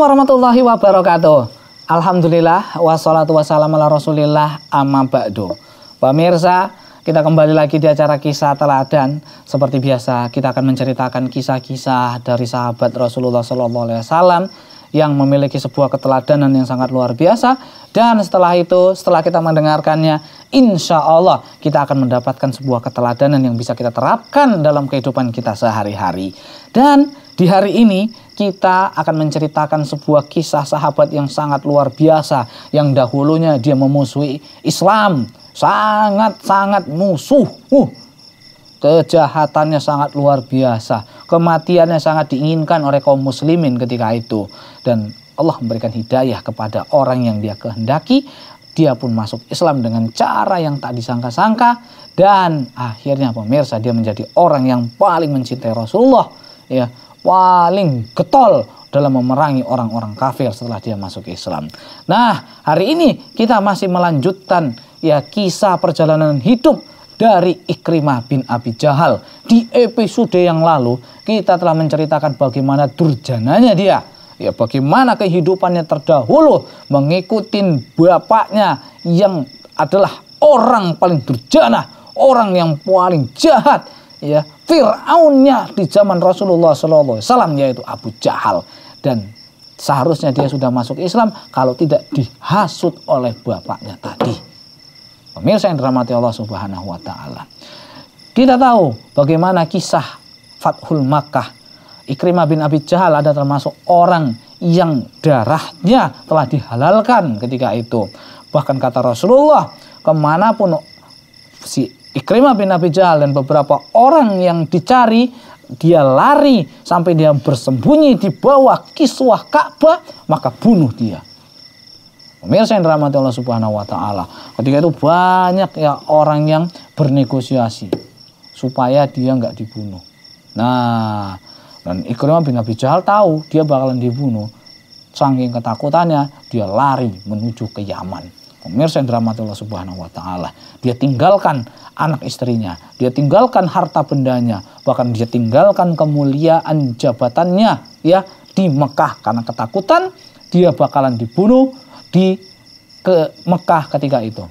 Assalamualaikum warahmatullahi wabarakatuh. Alhamdulillah wassalatu wassalamu ala Rasulillah amma ba'du. Pemirsa, kita kembali lagi di acara kisah teladan. Seperti biasa, kita akan menceritakan kisah-kisah dari sahabat Rasulullah sallallahu alaihi wasallam yang memiliki sebuah keteladanan yang sangat luar biasa dan setelah itu setelah kita mendengarkannya insya Allah kita akan mendapatkan sebuah keteladanan yang bisa kita terapkan dalam kehidupan kita sehari-hari dan di hari ini kita akan menceritakan sebuah kisah sahabat yang sangat luar biasa yang dahulunya dia memusuhi Islam, sangat-sangat musuh. Uh, kejahatannya sangat luar biasa, kematiannya sangat diinginkan oleh kaum muslimin ketika itu dan Allah memberikan hidayah kepada orang yang dia kehendaki, dia pun masuk Islam dengan cara yang tak disangka-sangka dan akhirnya pemirsa dia menjadi orang yang paling mencintai Rasulullah ya paling getol dalam memerangi orang-orang kafir setelah dia masuk Islam. Nah, hari ini kita masih melanjutkan ya kisah perjalanan hidup dari Ikrimah bin Abi Jahal. Di episode yang lalu kita telah menceritakan bagaimana durjananya dia. Ya bagaimana kehidupannya terdahulu mengikuti bapaknya yang adalah orang paling durjana, orang yang paling jahat, ya Fir'aunnya di zaman Rasulullah Sallallahu Wasallam yaitu Abu Jahal dan seharusnya dia sudah masuk Islam kalau tidak dihasut oleh bapaknya tadi. Pemirsa yang dirahmati Allah Subhanahu wa taala. Kita tahu bagaimana kisah Fathul Makkah. Ikrimah bin Abi Jahal ada termasuk orang yang darahnya telah dihalalkan ketika itu. Bahkan kata Rasulullah, kemanapun si Ikrimah bin Abi Jahal dan beberapa orang yang dicari dia lari sampai dia bersembunyi di bawah kiswah Ka'bah maka bunuh dia. Pemirsa yang dirahmati Allah Subhanahu wa taala. Ketika itu banyak ya orang yang bernegosiasi supaya dia nggak dibunuh. Nah, dan Ikrimah bin Abi Jahal tahu dia bakalan dibunuh. sangking ketakutannya dia lari menuju ke Yaman. Pemirsa yang dirahmati Allah Subhanahu wa taala, dia tinggalkan anak istrinya, dia tinggalkan harta bendanya, bahkan dia tinggalkan kemuliaan jabatannya ya di Mekah karena ketakutan dia bakalan dibunuh di ke Mekah ketika itu.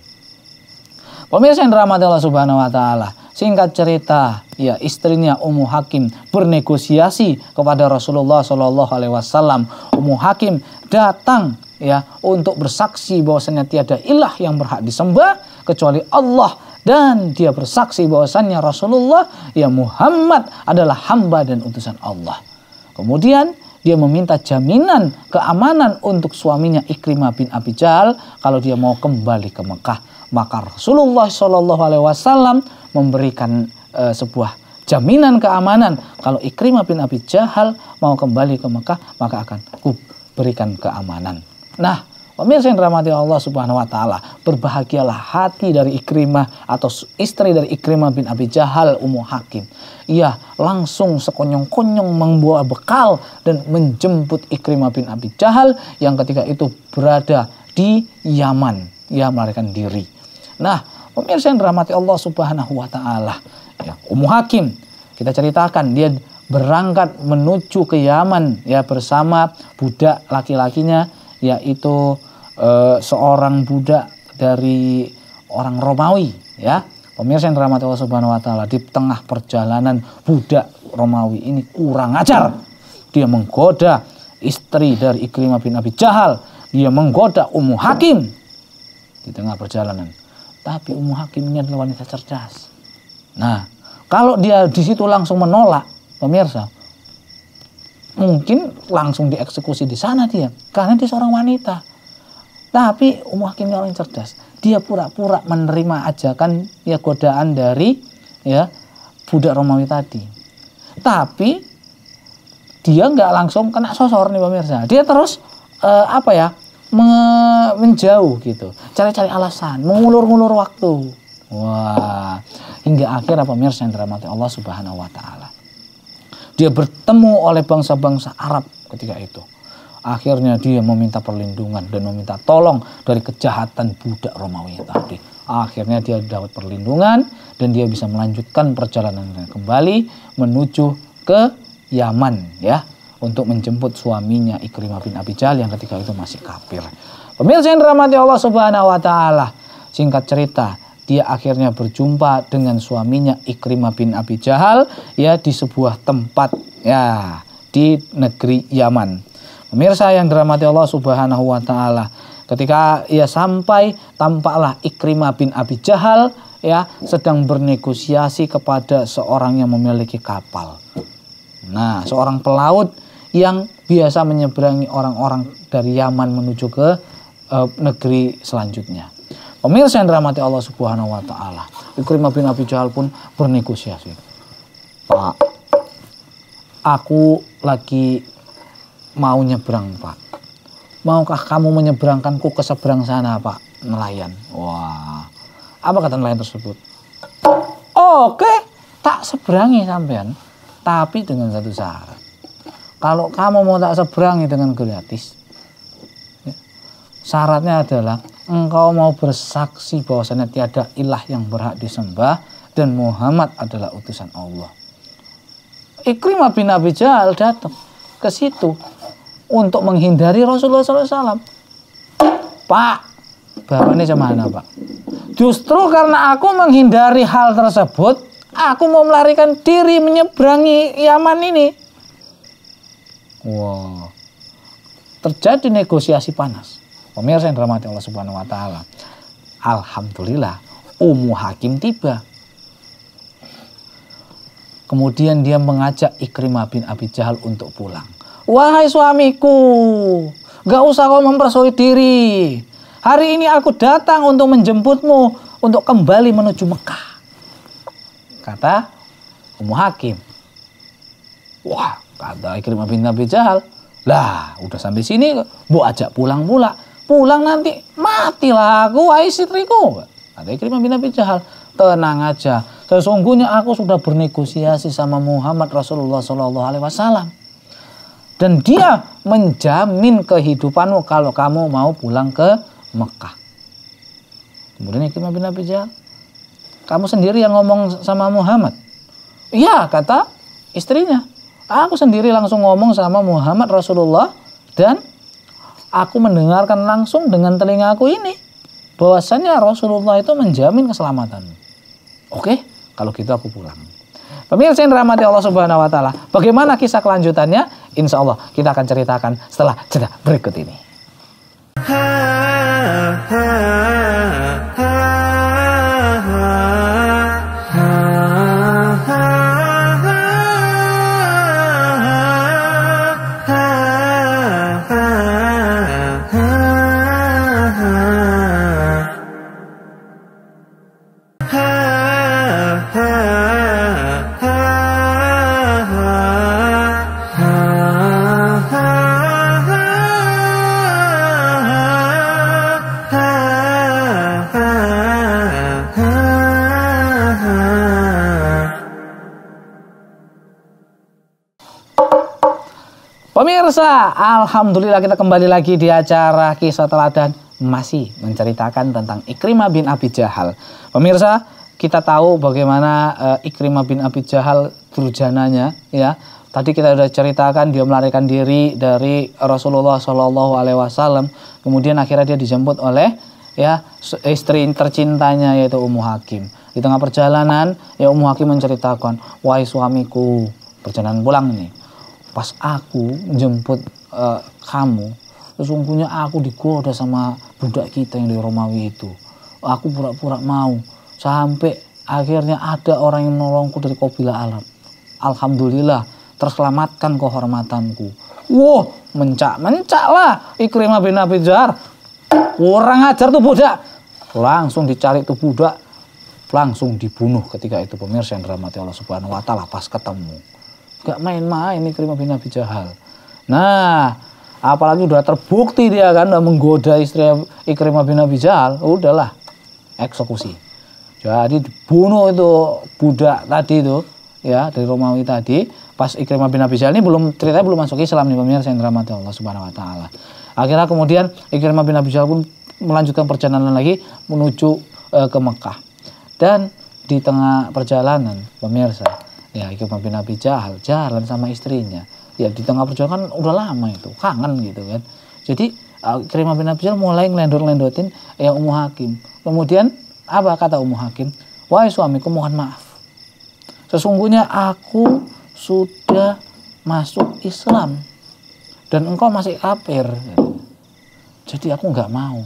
Pemirsa yang dirahmati Allah Subhanahu wa taala, singkat cerita, ya istrinya Ummu Hakim bernegosiasi kepada Rasulullah Shallallahu alaihi wasallam. Ummu Hakim datang ya untuk bersaksi bahwasannya tiada ilah yang berhak disembah kecuali Allah dan dia bersaksi bahwasannya Rasulullah ya Muhammad adalah hamba dan utusan Allah. Kemudian dia meminta jaminan keamanan untuk suaminya Ikrimah bin Abi Jahal kalau dia mau kembali ke Mekah. Maka Rasulullah Shallallahu Alaihi Wasallam memberikan e, sebuah jaminan keamanan kalau Ikrimah bin Abi Jahal mau kembali ke Mekah maka akan berikan keamanan. Nah, Pemirsa yang dirahmati Allah Subhanahu wa taala, berbahagialah hati dari Ikrimah atau istri dari Ikrimah bin Abi Jahal Ummu Hakim. Ia langsung sekonyong-konyong membawa bekal dan menjemput Ikrimah bin Abi Jahal yang ketika itu berada di Yaman. Ia melarikan diri. Nah, pemirsa yang dirahmati Allah Subhanahu wa taala, ya, Ummu Hakim kita ceritakan dia berangkat menuju ke Yaman ya bersama budak laki-lakinya yaitu uh, seorang budak dari orang Romawi ya. Pemirsa yang dirahmati Allah Subhanahu wa taala, di tengah perjalanan budak Romawi ini kurang ajar. Dia menggoda istri dari Ikrimah bin Abi Jahal, dia menggoda Ummu Hakim di tengah perjalanan. Tapi Ummu Hakim ini adalah wanita cerdas. Nah, kalau dia di situ langsung menolak, pemirsa, mungkin langsung dieksekusi di sana dia karena dia seorang wanita tapi umum Hakim orang yang cerdas dia pura-pura menerima ajakan ya godaan dari ya budak Romawi tadi tapi dia nggak langsung kena sosor nih pemirsa dia terus eh, apa ya menjauh gitu cari-cari alasan mengulur-ulur waktu wah hingga akhirnya pemirsa yang dirahmati Allah Subhanahu wa taala dia bertemu oleh bangsa-bangsa Arab ketika itu. Akhirnya dia meminta perlindungan dan meminta tolong dari kejahatan budak Romawi tadi. Akhirnya dia dapat perlindungan dan dia bisa melanjutkan perjalanan kembali menuju ke Yaman ya untuk menjemput suaminya Ikrimah bin Abi Jahal yang ketika itu masih kafir. Pemirsa yang dirahmati Allah Subhanahu wa taala, singkat cerita, dia akhirnya berjumpa dengan suaminya Ikrimah bin Abi Jahal ya di sebuah tempat ya di negeri Yaman. Pemirsa yang dirahmati Allah Subhanahu wa taala, ketika ia sampai tampaklah Ikrimah bin Abi Jahal ya sedang bernegosiasi kepada seorang yang memiliki kapal. Nah, seorang pelaut yang biasa menyeberangi orang-orang dari Yaman menuju ke uh, negeri selanjutnya. Pemirsa yang dirahmati Allah Subhanahu wa taala. Ikrimah bin Abi Jahal pun bernegosiasi. Pak, aku lagi mau nyebrang, Pak. Maukah kamu menyeberangkanku ke seberang sana, Pak? Nelayan. Wah. Apa kata nelayan tersebut? Oke, tak seberangi sampean. Tapi dengan satu syarat. Kalau kamu mau tak seberangi dengan gratis, ya, syaratnya adalah engkau mau bersaksi bahwasanya tiada ilah yang berhak disembah dan Muhammad adalah utusan Allah. Ikrimah bin Abi Jahal datang ke situ untuk menghindari Rasulullah SAW. Pak, bapak ini cemana pak? Justru karena aku menghindari hal tersebut, aku mau melarikan diri menyeberangi Yaman ini. Wow, terjadi negosiasi panas Pemirsa yang dirahmati Allah Subhanahu wa taala. Alhamdulillah, Ummu Hakim tiba. Kemudian dia mengajak Ikrimah bin Abi Jahal untuk pulang. Wahai suamiku, gak usah kau mempersulit diri. Hari ini aku datang untuk menjemputmu untuk kembali menuju Mekah. Kata Ummu Hakim. Wah, kata Ikrimah bin Abi Jahal. Lah, udah sampai sini, bu ajak pulang pula pulang nanti matilah aku wahai istriku. ada kirim bin Abi Jahal, tenang aja. Sesungguhnya aku sudah bernegosiasi sama Muhammad Rasulullah Shallallahu Alaihi Wasallam. Dan dia menjamin kehidupanmu kalau kamu mau pulang ke Mekah. Kemudian kirim bin Abi Jahal, kamu sendiri yang ngomong sama Muhammad. Iya, kata istrinya. Aku sendiri langsung ngomong sama Muhammad Rasulullah dan aku mendengarkan langsung dengan telinga aku ini bahwasanya Rasulullah itu menjamin keselamatan. Oke, kalau gitu aku pulang. Pemirsa yang dirahmati Allah Subhanahu wa taala, bagaimana kisah kelanjutannya? Insya Allah kita akan ceritakan setelah jeda berikut ini. Ha, ha. Pemirsa, Alhamdulillah kita kembali lagi di acara Kisah Teladan masih menceritakan tentang Ikrimah bin Abi Jahal. Pemirsa, kita tahu bagaimana uh, Ikrimah bin Abi Jahal turjananya ya. Tadi kita sudah ceritakan dia melarikan diri dari Rasulullah Shallallahu Alaihi Wasallam. Kemudian akhirnya dia dijemput oleh ya istri tercintanya yaitu Ummu Hakim. Di tengah perjalanan ya Ummu Hakim menceritakan, wahai suamiku perjalanan pulang nih pas aku jemput uh, kamu sesungguhnya aku digoda sama budak kita yang di Romawi itu aku pura-pura mau sampai akhirnya ada orang yang menolongku dari kabilah Arab Alhamdulillah terselamatkan kehormatanku wow mencak mencak lah Ikrimah bin Abi Jar kurang ajar tuh budak langsung dicari tuh budak langsung dibunuh ketika itu pemirsa yang dirahmati Allah Subhanahu wa taala pas ketemu Gak main-main ini bin Abi Jahal. Nah, apalagi udah terbukti dia kan udah menggoda istri Ikrimah bin Abi Jahal, udahlah eksekusi. Jadi dibunuh itu budak tadi itu ya dari Romawi tadi pas Ikrimah bin Abi Jahal ini belum ceritanya belum masuk Islam nih pemirsa yang dirahmati Allah Subhanahu wa taala. Akhirnya kemudian Ikrimah bin Abi Jahal pun melanjutkan perjalanan lagi menuju uh, ke Mekah. Dan di tengah perjalanan pemirsa ya Iqbal bin Abi Jahal jalan sama istrinya ya di tengah perjuangan udah lama itu kangen gitu kan jadi eh, Ikrimah bin Abi Jahal mulai ngelendot-lendotin ya eh, Ummu Hakim kemudian apa kata Ummu Hakim wahai suamiku mohon maaf sesungguhnya aku sudah masuk Islam dan engkau masih kafir jadi aku nggak mau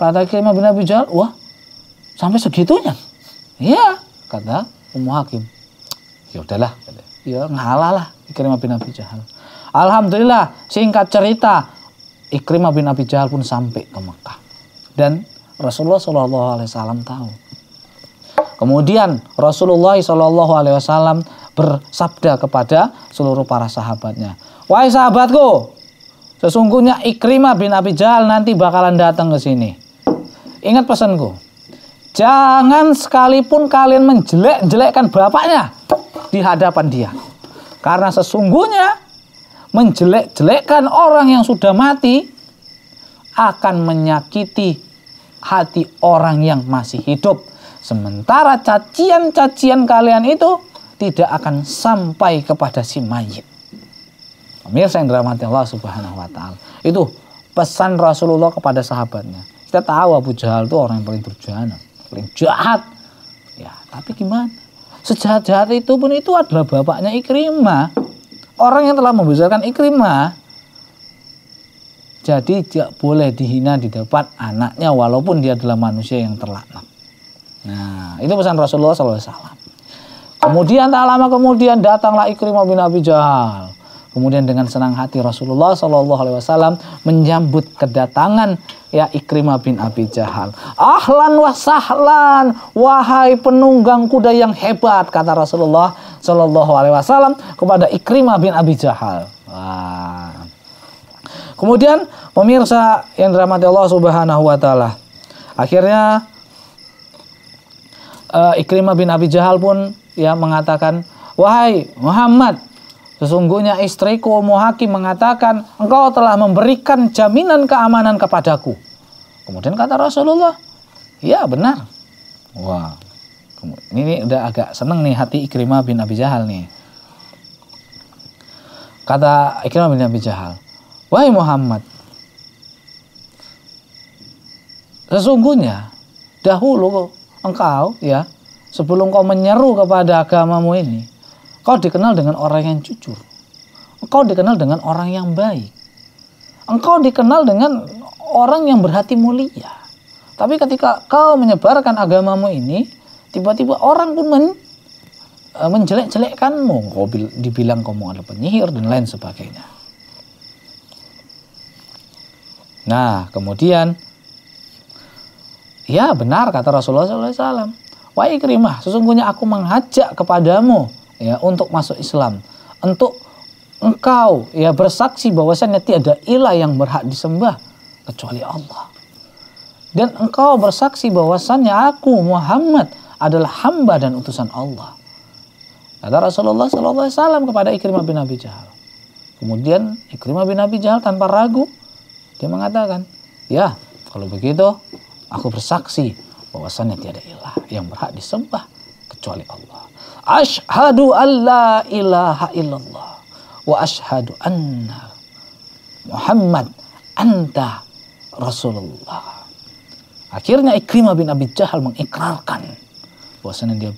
kata Ikrimah bin Abi Jahal wah sampai segitunya iya kata Ummu Hakim. Ya udahlah, ya ngalah lah Ikrimah bin Abi Jahal. Alhamdulillah, singkat cerita, Ikrimah bin Abi Jahal pun sampai ke Mekah. Dan Rasulullah Shallallahu Alaihi Wasallam tahu. Kemudian Rasulullah Shallallahu Alaihi Wasallam bersabda kepada seluruh para sahabatnya, wahai sahabatku, sesungguhnya Ikrimah bin Abi Jahal nanti bakalan datang ke sini. Ingat pesanku, Jangan sekalipun kalian menjelek-jelekkan bapaknya di hadapan dia. Karena sesungguhnya menjelek-jelekkan orang yang sudah mati akan menyakiti hati orang yang masih hidup. Sementara cacian-cacian kalian itu tidak akan sampai kepada si mayit. Pemirsa yang dirahmati Allah Subhanahu wa taala. Itu pesan Rasulullah kepada sahabatnya. Kita tahu Abu Jahal itu orang yang paling berjuang paling jahat ya tapi gimana sejahat-jahat itu pun itu adalah bapaknya Ikrimah orang yang telah membesarkan Ikrimah jadi tidak boleh dihina di depan anaknya walaupun dia adalah manusia yang terlaknat nah itu pesan Rasulullah SAW kemudian tak lama kemudian datanglah Ikrimah bin Abi Jahal Kemudian dengan senang hati Rasulullah Shallallahu Alaihi Wasallam menyambut kedatangan ya Ikrimah bin Abi Jahal. Ahlan wa sahlan, wahai penunggang kuda yang hebat, kata Rasulullah Shallallahu Alaihi Wasallam kepada Ikrimah bin Abi Jahal. Wah. Kemudian pemirsa yang dirahmati Allah Subhanahu wa taala. Akhirnya uh, Ikrimah bin Abi Jahal pun ya mengatakan, "Wahai Muhammad, Sesungguhnya istriku Ummu Hakim mengatakan, engkau telah memberikan jaminan keamanan kepadaku. Kemudian kata Rasulullah, ya benar. Wah, ini, ini udah agak seneng nih hati Ikrimah bin Abi Jahal nih. Kata Ikrimah bin Abi Jahal, Wahai Muhammad, sesungguhnya dahulu engkau ya sebelum kau menyeru kepada agamamu ini Engkau dikenal dengan orang yang jujur. Engkau dikenal dengan orang yang baik. Engkau dikenal dengan orang yang berhati mulia. Tapi ketika kau menyebarkan agamamu ini, tiba-tiba orang pun men, e, menjelek-jelekkanmu. Kau dibilang kamu adalah penyihir dan lain sebagainya. Nah, kemudian Ya benar kata Rasulullah SAW. Wahai Ikrimah, sesungguhnya aku mengajak kepadamu ya untuk masuk Islam untuk engkau ya bersaksi bahwasannya tiada ilah yang berhak disembah kecuali Allah dan engkau bersaksi bahwasannya aku Muhammad adalah hamba dan utusan Allah kata Rasulullah Sallallahu Alaihi Wasallam kepada Ikrimah bin Abi Jahal kemudian Ikrimah bin Abi Jahal tanpa ragu dia mengatakan ya kalau begitu aku bersaksi bahwasannya tiada ilah yang berhak disembah kecuali Allah. Ashadu an la ilaha illallah. Wa ashadu anna Muhammad anta Rasulullah. Akhirnya Ikrimah bin Abi Jahal mengikrarkan bahwasanya dia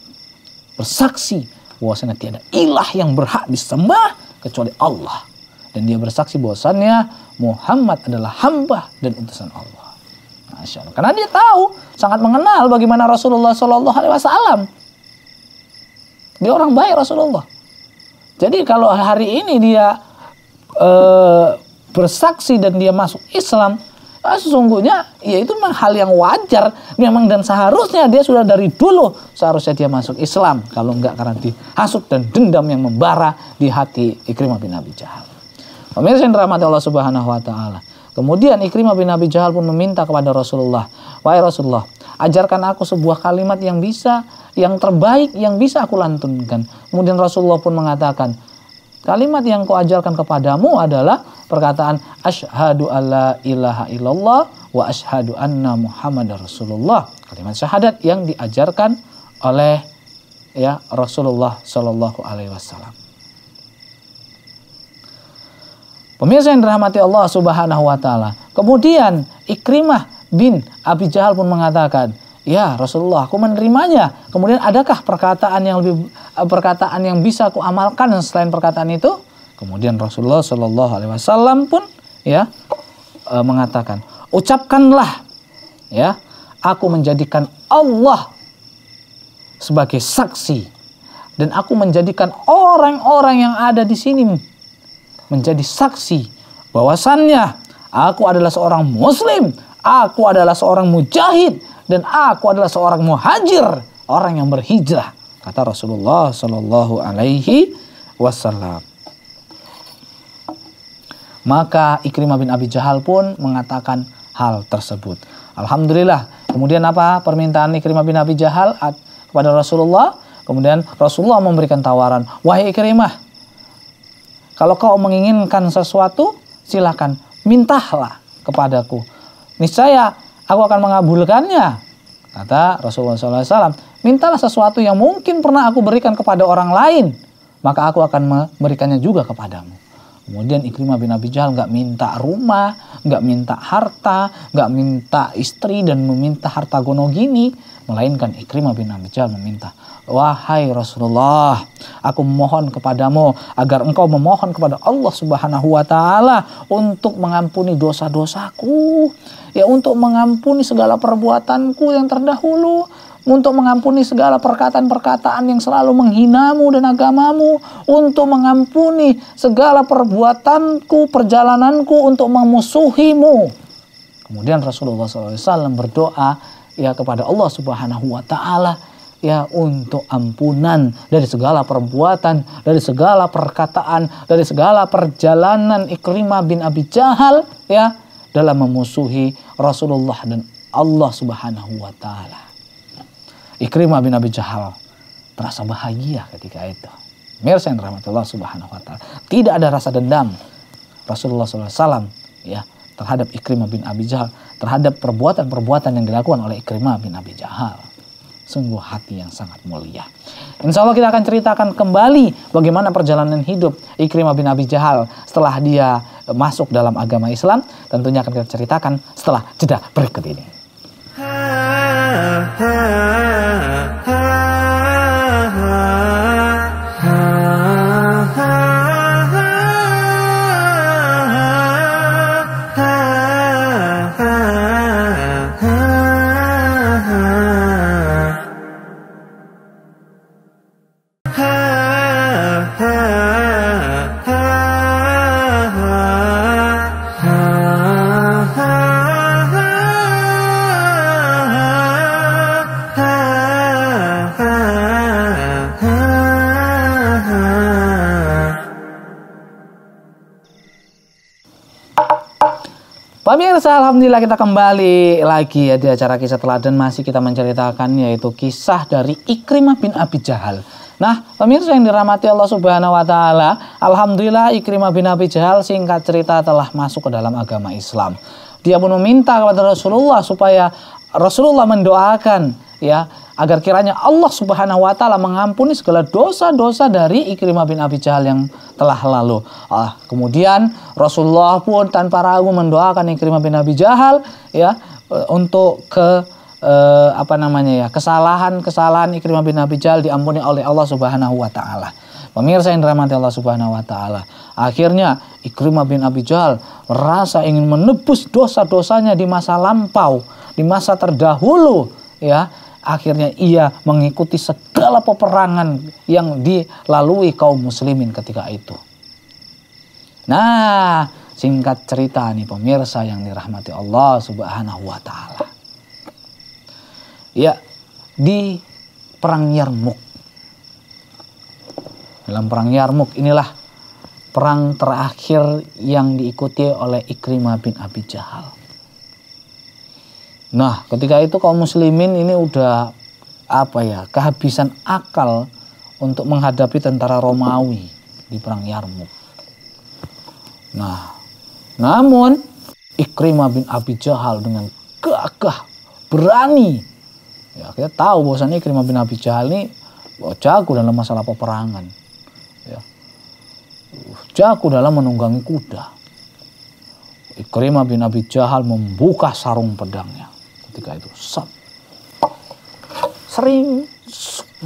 bersaksi bahwasanya tiada ilah yang berhak disembah kecuali Allah dan dia bersaksi bahwasannya Muhammad adalah hamba dan utusan Allah. Masya Karena dia tahu sangat mengenal bagaimana Rasulullah Shallallahu Alaihi Wasallam dia orang baik Rasulullah. Jadi kalau hari ini dia e, bersaksi dan dia masuk Islam, Nah, sesungguhnya ya itu memang hal yang wajar memang dan seharusnya dia sudah dari dulu seharusnya dia masuk Islam kalau enggak karena dihasut dan dendam yang membara di hati Ikrimah bin Abi Jahal. Pemirsa yang dirahmati Allah Subhanahu wa taala. Kemudian Ikrimah bin Abi Jahal pun meminta kepada Rasulullah, "Wahai Rasulullah, Ajarkan aku sebuah kalimat yang bisa, yang terbaik yang bisa aku lantunkan. Kemudian Rasulullah pun mengatakan, kalimat yang kau ajarkan kepadamu adalah perkataan ashadu alla ilaha illallah wa ashadu anna muhammadar rasulullah. Kalimat syahadat yang diajarkan oleh ya Rasulullah Shallallahu alaihi wasallam. Pemirsa yang dirahmati Allah Subhanahu wa taala. Kemudian Ikrimah bin Abi Jahal pun mengatakan, "Ya Rasulullah, aku menerimanya." Kemudian adakah perkataan yang lebih eh, perkataan yang bisa aku amalkan selain perkataan itu? Kemudian Rasulullah Shallallahu alaihi wasallam pun ya eh, mengatakan, "Ucapkanlah ya, aku menjadikan Allah sebagai saksi dan aku menjadikan orang-orang yang ada di sini menjadi saksi bahwasannya aku adalah seorang muslim Aku adalah seorang mujahid dan aku adalah seorang muhajir, orang yang berhijrah." Kata Rasulullah Shallallahu alaihi wasallam. Maka Ikrimah bin Abi Jahal pun mengatakan hal tersebut. Alhamdulillah. Kemudian apa permintaan Ikrimah bin Abi Jahal kepada Rasulullah? Kemudian Rasulullah memberikan tawaran, "Wahai Ikrimah, kalau kau menginginkan sesuatu, silakan mintahlah kepadaku." niscaya aku akan mengabulkannya. Kata Rasulullah SAW, mintalah sesuatu yang mungkin pernah aku berikan kepada orang lain, maka aku akan memberikannya juga kepadamu. Kemudian Ikrimah bin Abi Jahal nggak minta rumah, nggak minta harta, nggak minta istri dan meminta harta gono gini, melainkan Ikrimah bin Abi Jahal meminta, wahai Rasulullah, aku mohon kepadamu agar engkau memohon kepada Allah Subhanahu Wa Taala untuk mengampuni dosa-dosaku ya untuk mengampuni segala perbuatanku yang terdahulu untuk mengampuni segala perkataan-perkataan yang selalu menghinamu dan agamamu, untuk mengampuni segala perbuatanku, perjalananku untuk memusuhimu. Kemudian Rasulullah SAW berdoa ya kepada Allah Subhanahu wa taala ya untuk ampunan dari segala perbuatan, dari segala perkataan, dari segala perjalanan Ikrimah bin Abi Jahal ya dalam memusuhi Rasulullah dan Allah Subhanahu wa taala. Ikrimah bin Abi Jahal terasa bahagia ketika itu. Mirsa yang rahmatullah subhanahu wa ta'ala. Tidak ada rasa dendam Rasulullah SAW ya, terhadap Ikrimah bin Abi Jahal. Terhadap perbuatan-perbuatan yang dilakukan oleh Ikrimah bin Abi Jahal. Sungguh hati yang sangat mulia. Insya Allah kita akan ceritakan kembali bagaimana perjalanan hidup Ikrimah bin Abi Jahal setelah dia masuk dalam agama Islam tentunya akan kita ceritakan setelah jeda berikut ini. Ha, ha. pemirsa, alhamdulillah kita kembali lagi ya di acara kisah teladan masih kita menceritakan yaitu kisah dari Ikrimah bin Abi Jahal. Nah, pemirsa yang dirahmati Allah Subhanahu wa taala, alhamdulillah Ikrimah bin Abi Jahal singkat cerita telah masuk ke dalam agama Islam. Dia pun meminta kepada Rasulullah supaya Rasulullah mendoakan ya agar kiranya Allah Subhanahu wa taala mengampuni segala dosa-dosa dari Ikrimah bin Abi Jahal yang telah lalu. Ah, kemudian Rasulullah pun tanpa ragu mendoakan Ikrimah bin Abi Jahal ya eh, untuk ke eh, apa namanya ya, kesalahan-kesalahan Ikrimah bin Abi Jahal diampuni oleh Allah Subhanahu wa taala. Pemirsa yang dirahmati Allah Subhanahu wa taala. Akhirnya Ikrimah bin Abi Jahal merasa ingin menebus dosa-dosanya di masa lampau, di masa terdahulu ya Akhirnya ia mengikuti segala peperangan yang dilalui kaum muslimin ketika itu. Nah, singkat cerita nih pemirsa yang dirahmati Allah Subhanahu wa taala. Ya, di perang Yarmuk. Dalam perang Yarmuk inilah perang terakhir yang diikuti oleh Ikrimah bin Abi Jahal. Nah, ketika itu kaum muslimin ini udah apa ya, kehabisan akal untuk menghadapi tentara Romawi di perang Yarmuk. Nah, namun Ikrimah bin Abi Jahal dengan gagah, berani. Ya, kita tahu bahwasanya Ikrimah bin Abi Jahal ini jago dalam masalah peperangan. Ya. Uh, jago dalam menunggangi kuda. Ikrimah bin Abi Jahal membuka sarung pedangnya ketika itu sop sering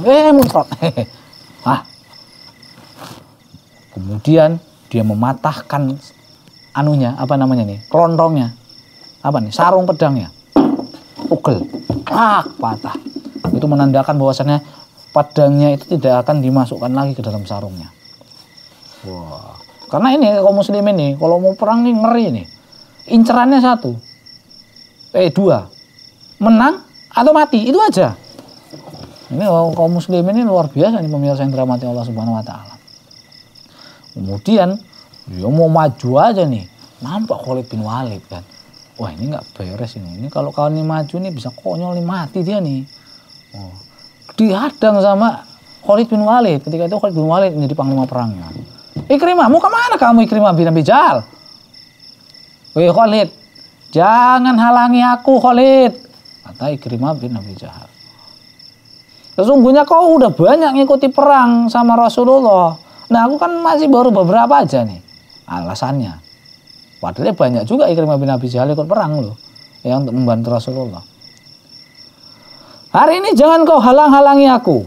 eh muncrat nah kemudian dia mematahkan anunya apa namanya nih kelontongnya apa nih sarung pedangnya ugel ah patah itu menandakan bahwasannya pedangnya itu tidak akan dimasukkan lagi ke dalam sarungnya wah wow. karena ini kalau muslim ini kalau mau perang nih ngeri nih incerannya satu eh dua menang atau mati itu aja ini kaum muslim ini luar biasa nih pemirsa yang dirahmati Allah Subhanahu Wa Taala kemudian dia mau maju aja nih nampak Khalid bin Walid kan wah ini nggak beres ini ini kalau kau ini maju nih bisa konyol nih mati dia nih oh. dihadang sama Khalid bin Walid ketika itu Khalid bin Walid menjadi panglima perangnya Ikrimah mau kemana kamu Ikrimah bin Abi Jal Wih Khalid jangan halangi aku Khalid kata Ikrimah bin Abi Jahal. Sesungguhnya kau udah banyak ngikuti perang sama Rasulullah. Nah aku kan masih baru beberapa aja nih alasannya. Padahal banyak juga Ikrimah bin Abi Jahal ikut perang loh. yang untuk membantu Rasulullah. Hari ini jangan kau halang-halangi aku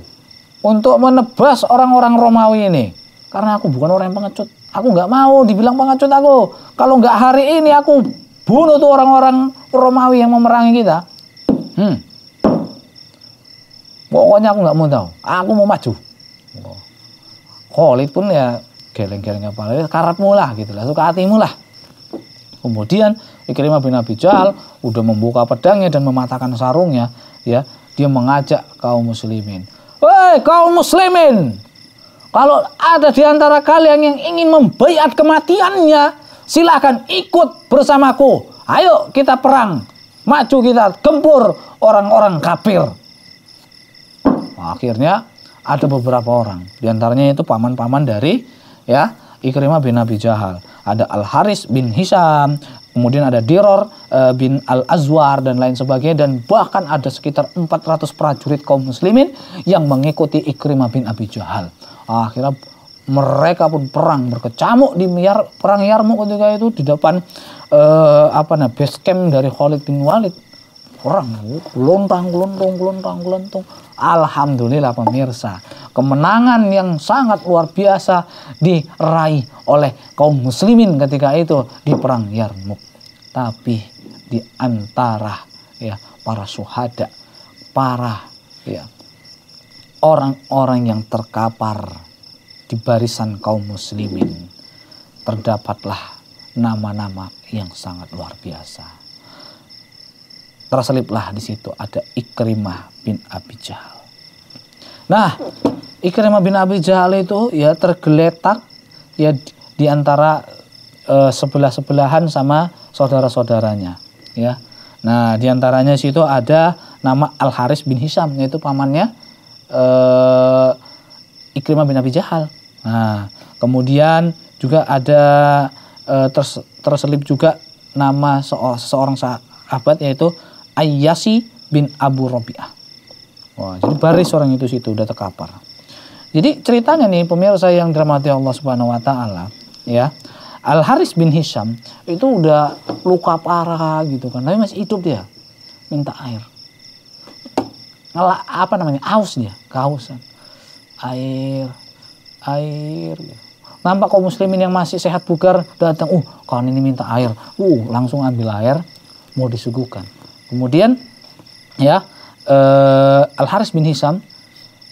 untuk menebas orang-orang Romawi ini. Karena aku bukan orang yang pengecut. Aku nggak mau dibilang pengecut aku. Kalau nggak hari ini aku bunuh tuh orang-orang Romawi yang memerangi kita. Hmm. Pokoknya aku nggak mau tahu. Aku mau maju. Oh. pun ya geleng-geleng kepala, ya, karatmu lah gitu lah, suka hatimu lah. Kemudian Ikrimah bin Abi Jal udah membuka pedangnya dan mematahkan sarungnya, ya dia mengajak kaum muslimin. Woi kaum muslimin, kalau ada di antara kalian yang ingin membaiat kematiannya, silahkan ikut bersamaku. Ayo kita perang, maju kita gempur orang-orang kafir. Nah, akhirnya ada beberapa orang, diantaranya itu paman-paman dari ya Ikrimah bin Abi Jahal, ada Al Haris bin Hisam, kemudian ada Diror eh, bin Al Azwar dan lain sebagainya dan bahkan ada sekitar 400 prajurit kaum muslimin yang mengikuti Ikrimah bin Abi Jahal. Akhirnya mereka pun perang berkecamuk di miar, perang Yarmuk ketika itu di depan eh, apa namanya base camp dari Khalid bin Walid orang lontang lontong lontang lontong alhamdulillah pemirsa kemenangan yang sangat luar biasa diraih oleh kaum muslimin ketika itu di perang Yarmuk tapi di antara ya para suhada para ya orang-orang yang terkapar di barisan kaum muslimin terdapatlah nama-nama yang sangat luar biasa terseliplah di situ ada Ikrimah bin Abi Jahal. Nah, Ikrimah bin Abi Jahal itu ya tergeletak ya di antara uh, sebelah-sebelahan sama saudara-saudaranya, ya. Nah, di antaranya situ ada nama Al Haris bin Hisam yaitu pamannya uh, Ikrimah bin Abi Jahal. Nah, kemudian juga ada uh, terselip juga nama seorang sahabat yaitu Ayyasi bin Abu Robi'ah. Wah, jadi baris orang itu situ udah terkapar. Jadi ceritanya nih pemirsa yang dramatik Allah Subhanahu wa taala, ya. Al Haris bin Hisham itu udah luka parah gitu kan, tapi masih hidup dia. Minta air. Ngelak, apa namanya? Aus dia, kehausan. Air, air. Gitu. Nampak kaum muslimin yang masih sehat bugar datang, uh, kawan ini minta air. Uh, langsung ambil air, mau disuguhkan. Kemudian ya eh, Al Haris bin Hisam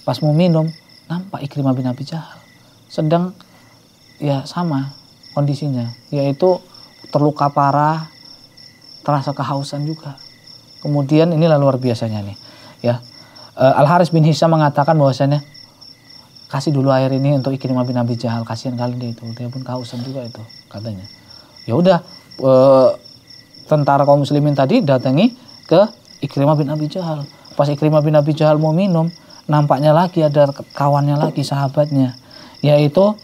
pas mau minum nampak Ikrimah bin Abi Jahal sedang ya sama kondisinya yaitu terluka parah terasa kehausan juga kemudian inilah luar biasanya nih ya eh, Al Haris bin Hisam mengatakan bahwasanya kasih dulu air ini untuk Ikrimah bin Abi Jahal kasihan kali dia itu dia pun kehausan juga itu katanya ya udah eh, tentara kaum muslimin tadi datangi ke Ikrimah bin Abi Jahal. Pas Ikrimah bin Abi Jahal mau minum, nampaknya lagi ada kawannya lagi, sahabatnya. Yaitu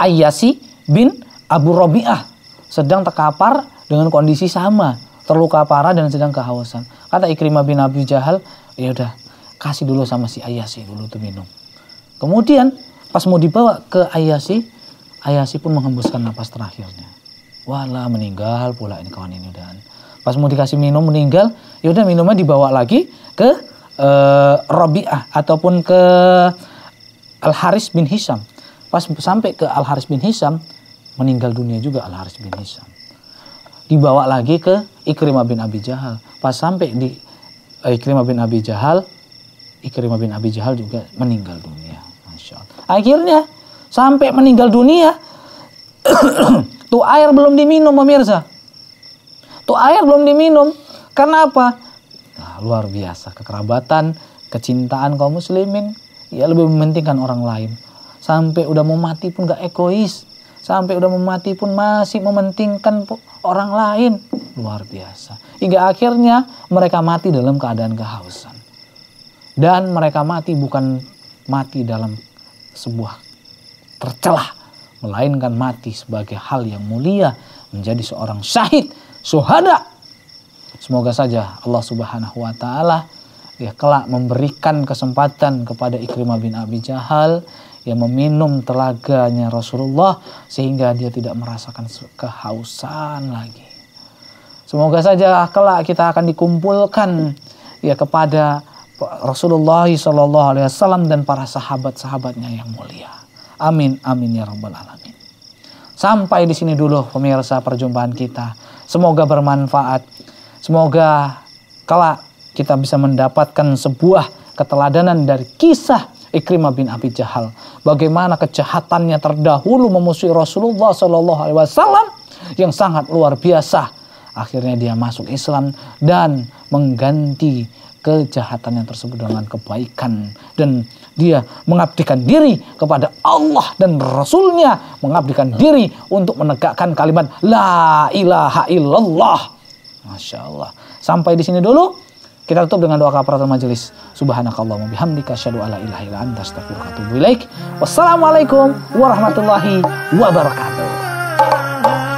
Ayasi bin Abu Robi'ah. Sedang terkapar dengan kondisi sama. Terluka parah dan sedang kehausan. Kata Ikrimah bin Abi Jahal, ya udah kasih dulu sama si Ayasi dulu tuh minum. Kemudian pas mau dibawa ke Ayasi, Ayasi pun menghembuskan napas terakhirnya. Walah meninggal pula ini kawan ini dan pas mau dikasih minum meninggal yaudah minumnya dibawa lagi ke e, eh, Robi'ah ataupun ke Al Haris bin Hisam. pas sampai ke Al Haris bin Hisam meninggal dunia juga Al Haris bin Hisam. dibawa lagi ke Ikrimah bin Abi Jahal pas sampai di eh, Ikrimah bin Abi Jahal Ikrimah bin Abi Jahal juga meninggal dunia Masya Allah. akhirnya sampai meninggal dunia tuh air belum diminum pemirsa Tuh air belum diminum. Kenapa? Nah, luar biasa kekerabatan, kecintaan kaum muslimin. Ya lebih mementingkan orang lain. Sampai udah mau mati pun gak egois. Sampai udah mau mati pun masih mementingkan orang lain. Luar biasa. Hingga akhirnya mereka mati dalam keadaan kehausan. Dan mereka mati bukan mati dalam sebuah tercelah melainkan mati sebagai hal yang mulia menjadi seorang syahid syuhada. Semoga saja Allah Subhanahu wa taala ya kelak memberikan kesempatan kepada Ikrimah bin Abi Jahal yang meminum telaganya Rasulullah sehingga dia tidak merasakan kehausan lagi. Semoga saja kelak kita akan dikumpulkan ya kepada Rasulullah Shallallahu Alaihi Wasallam dan para sahabat-sahabatnya yang mulia. Amin, amin ya rabbal alamin. Sampai di sini dulu pemirsa perjumpaan kita. Semoga bermanfaat. Semoga kelak kita bisa mendapatkan sebuah keteladanan dari kisah Ikrimah bin Abi Jahal. Bagaimana kejahatannya terdahulu memusuhi Rasulullah Shallallahu Alaihi Wasallam yang sangat luar biasa. Akhirnya dia masuk Islam dan mengganti kejahatan yang tersebut dengan kebaikan dan dia mengabdikan diri kepada Allah dan Rasulnya mengabdikan diri untuk menegakkan kalimat la ilaha illallah Masya Allah sampai di sini dulu kita tutup dengan doa kafaratul majelis subhanakallahumma bihamdika asyhadu alla ilaha illa anta astaghfiruka wa atubu ilaik wassalamualaikum warahmatullahi wabarakatuh